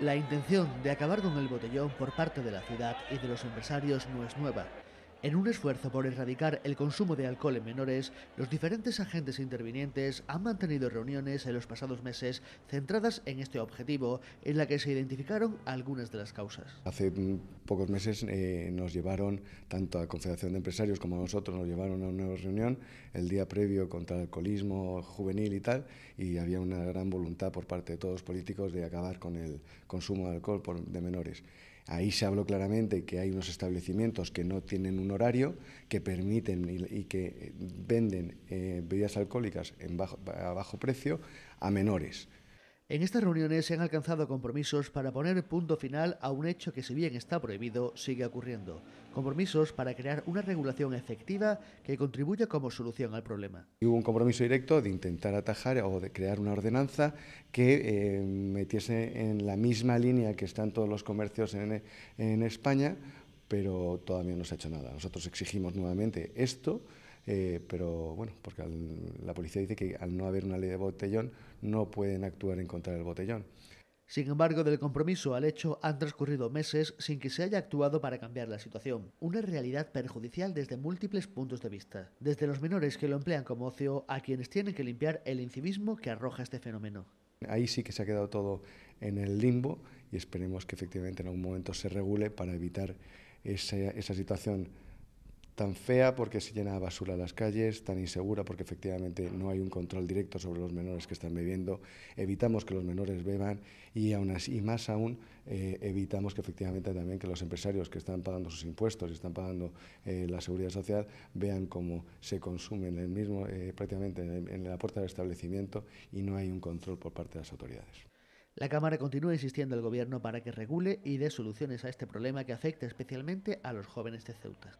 La intención de acabar con el botellón por parte de la ciudad y de los empresarios no es nueva. En un esfuerzo por erradicar el consumo de alcohol en menores, los diferentes agentes intervinientes han mantenido reuniones en los pasados meses centradas en este objetivo, en la que se identificaron algunas de las causas. Hace mm, pocos meses eh, nos llevaron, tanto a la Confederación de Empresarios como a nosotros, nos llevaron a una reunión el día previo contra el alcoholismo juvenil y tal, y había una gran voluntad por parte de todos los políticos de acabar con el consumo de alcohol por, de menores. Ahí se habló claramente que hay unos establecimientos que no tienen un horario, que permiten y, que eh, venden eh, bebidas alcohólicas a bajo precio a menores. En estas reuniones se han alcanzado compromisos para poner punto final a un hecho que si bien está prohibido, sigue ocurriendo. Compromisos para crear una regulación efectiva que contribuya como solución al problema. Hubo un compromiso directo de intentar atajar o de crear una ordenanza que eh, metiese en la misma línea que están todos los comercios en España pero todavía no se ha hecho nada. Nosotros exigimos nuevamente esto, eh, pero bueno, porque la policía dice que al no haber una ley de botellón no pueden actuar en contra del botellón. Sin embargo, del compromiso al hecho han transcurrido meses sin que se haya actuado para cambiar la situación, una realidad perjudicial desde múltiples puntos de vista, desde los menores que lo emplean como ocio a quienes tienen que limpiar el incivismo que arroja este fenómeno. Ahí sí que se ha quedado todo en el limbo y esperemos que efectivamente en algún momento se regule para evitar esa, esa situación tan fea porque se llena de basura las calles, tan insegura porque efectivamente no hay un control directo sobre los menores que están bebiendo, evitamos que los menores beban y aún así, y más aún eh, evitamos que efectivamente también que los empresarios que están pagando sus impuestos y están pagando eh, la seguridad social vean cómo se consumen el mismo eh, prácticamente en la puerta del establecimiento y no hay un control por parte de las autoridades. La Cámara continúa insistiendo al Gobierno para que regule y dé soluciones a este problema que afecta especialmente a los jóvenes de Ceuta.